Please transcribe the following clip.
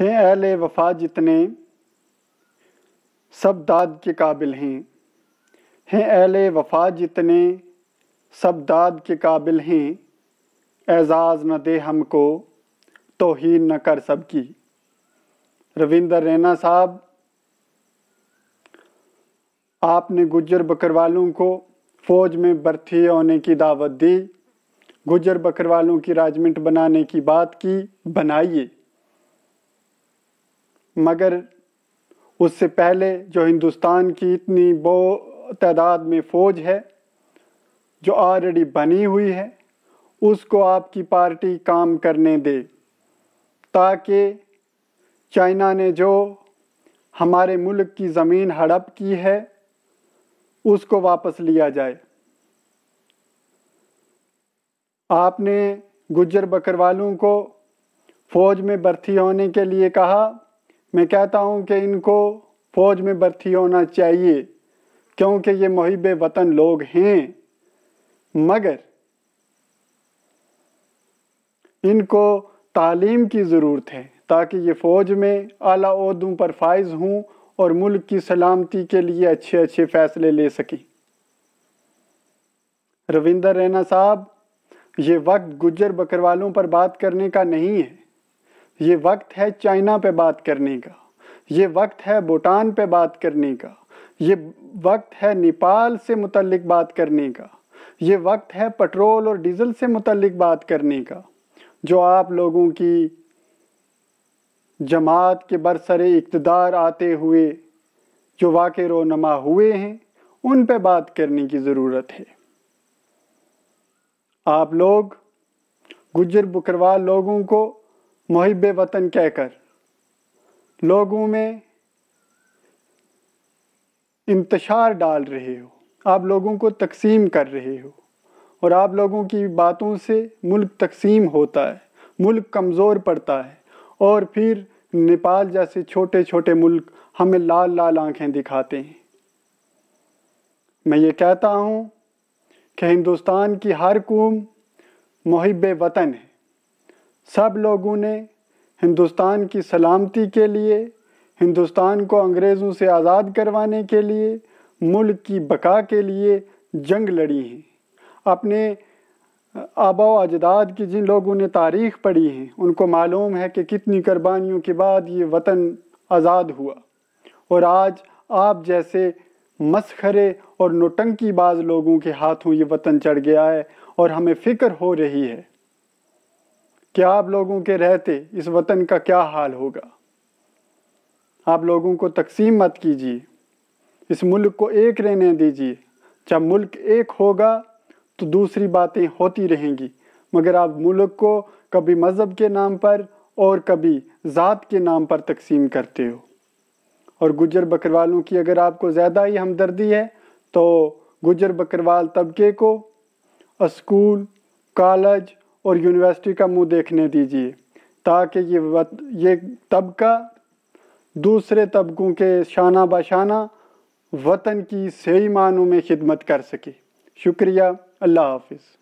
हैं अहल वफा जितने सब दाद के काबिल हैं हैं अहल वफा जितने सब दाद के काबिल हैं एजाज़ न दे हमको तोहीन न कर सबकी रविंदर रैना साहब आपने गुजर बकरवालों को फ़ौज में भर्ती होने की दावत दी गुजर बकरवालों की राजमेंट बनाने की बात की बनाइए मगर उससे पहले जो हिंदुस्तान की इतनी बो तादाद में फ़ौज है जो ऑलरेडी बनी हुई है उसको आपकी पार्टी काम करने दे ताकि चाइना ने जो हमारे मुल्क की ज़मीन हड़प की है उसको वापस लिया जाए आपने गुजर बकरवालों को फ़ौज में भर्ती होने के लिए कहा मैं कहता हूँ कि इनको फ़ौज में भर्ती होना चाहिए क्योंकि ये मुहिब वतन लोग हैं मगर इनको तालीम की ज़रूरत है ताकि ये फ़ौज में अला अहदों पर फाइज हों और मुल्क की सलामती के लिए अच्छे अच्छे फ़ैसले ले सकें रविंदर रैना साहब ये वक्त गुजर बकरवालों पर बात करने का नहीं है ये वक्त है चाइना पे बात करने का ये वक्त है भूटान पे बात करने का ये वक्त है नेपाल से मुतलक बात करने का ये वक्त है पेट्रोल और डीजल से मुतलक बात करने का जो आप लोगों की जमात के बरसर इकतदार आते हुए जो वाक़ रोनमा हुए हैं उन पे बात करने की ज़रूरत है आप लोग गुजर बकरवाल लोगों को मुहब वतन कहकर लोगों में इंतशार डाल रहे हो आप लोगों को तकसीम कर रहे हो और आप लोगों की बातों से मुल्क तकसीम होता है मुल्क कमज़ोर पड़ता है और फिर नेपाल जैसे छोटे छोटे मुल्क हमें लाल लाल आंखें दिखाते हैं मैं ये कहता हूँ कि हिंदुस्तान की हर कौम मुहब वतन है सब लोगों ने हिंदुस्तान की सलामती के लिए हिंदुस्तान को अंग्रेज़ों से आज़ाद करवाने के लिए मुल्क की बका के लिए जंग लड़ी है अपने आबा अजदाद की जिन लोगों ने तारीख पढ़ी है उनको मालूम है कि कितनी कुर्बानियों के बाद ये वतन आज़ाद हुआ और आज आप जैसे मसखरे और नोटंकी बाज लोगों के हाथों ये वतन चढ़ गया है और हमें फ़िक्र हो रही है क्या आप लोगों के रहते इस वतन का क्या हाल होगा आप लोगों को तकसीम मत कीजिए इस मुल्क को एक रहने दीजिए जब मुल्क एक होगा तो दूसरी बातें होती रहेंगी मगर आप मुल्क को कभी मज़हब के नाम पर और कभी ज़ात के नाम पर तकसीम करते हो और गुजर बकरवालों की अगर आपको ज़्यादा ही हमदर्दी है तो गुजर बकरवाल तबके को स्कूल कॉलेज और यूनिवर्सिटी का मुंह देखने दीजिए ताकि ये वत, ये तबका दूसरे तबकों के शाना बशाना वतन की सही मानों में खिदमत कर सके शुक्रिया अल्लाह हाफिज़